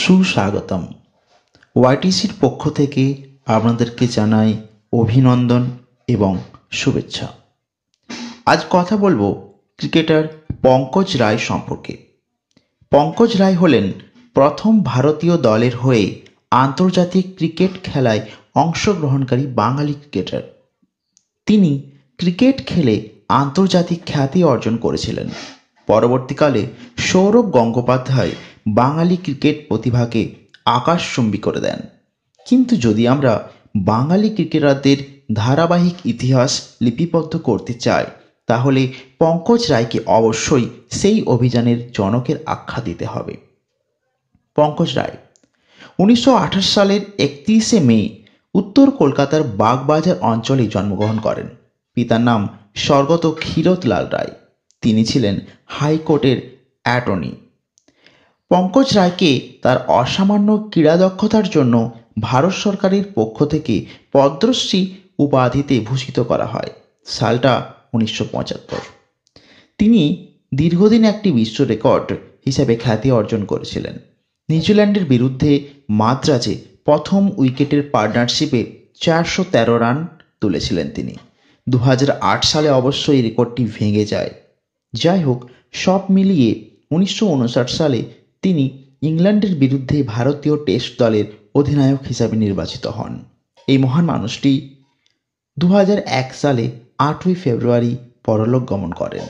সুস্বাগতম ওয়াইটিসির পক্ষ থেকে আপনাদেরকে জানাই অভিনন্দন এবং শুভেচ্ছা আজ কথা বলবো ক্রিকেটার পঙ্কজ রায় সম্পর্কে পঙ্কজ রায় হলেন প্রথম ভারতীয় দলের হয়ে আন্তর্জাতিক ক্রিকেট খেলায় অংশগ্রহণকারী বাঙালি ক্রিকেটার তিনি ক্রিকেট খেলে আন্তর্জাতিক খ্যাতি অর্জন করেছিলেন পরবর্তীকালে সৌরভ গঙ্গোপাধ্যায় বাঙালি ক্রিকেট প্রতিভাকে আকাশচম্বী করে দেন কিন্তু যদি আমরা বাঙালি ক্রিকেটারদের ধারাবাহিক ইতিহাস লিপিবদ্ধ করতে চাই তাহলে পঙ্কজ রায়কে অবশ্যই সেই অভিযানের জনকের আখ্যা দিতে হবে পঙ্কজ রায় উনিশশো সালের একত্রিশে মে উত্তর কলকাতার বাগবাজার অঞ্চলে জন্মগ্রহণ করেন পিতার নাম স্বর্গত ক্ষীরতলাল রায় তিনি ছিলেন হাইকোর্টের অ্যাটর্নি পঙ্কজ রায়কে তার অসামান্য ক্রীড়া দক্ষতার জন্য ভারত সরকারের পক্ষ থেকে পদ্মশ্রী উপাধিতে ভূষিত করা হয় সালটা উনিশশো পঁচাত্তর তিনি দীর্ঘদিন একটি বিশ্ব রেকর্ড হিসাবে খ্যাতি অর্জন করেছিলেন নিউজিল্যান্ডের বিরুদ্ধে মাদ্রাজে প্রথম উইকেটের পার্টনারশিপে চারশো তেরো রান তুলেছিলেন তিনি দু সালে অবশ্য এই রেকর্ডটি ভেঙে যায় যাই হোক সব মিলিয়ে উনিশশো সালে তিনি ইংল্যান্ডের বিরুদ্ধে ভারতীয় টেস্ট দলের অধিনায়ক হিসাবে নির্বাচিত হন এই মহান মানুষটি দু সালে আটই ফেব্রুয়ারি পরলোক গমন করেন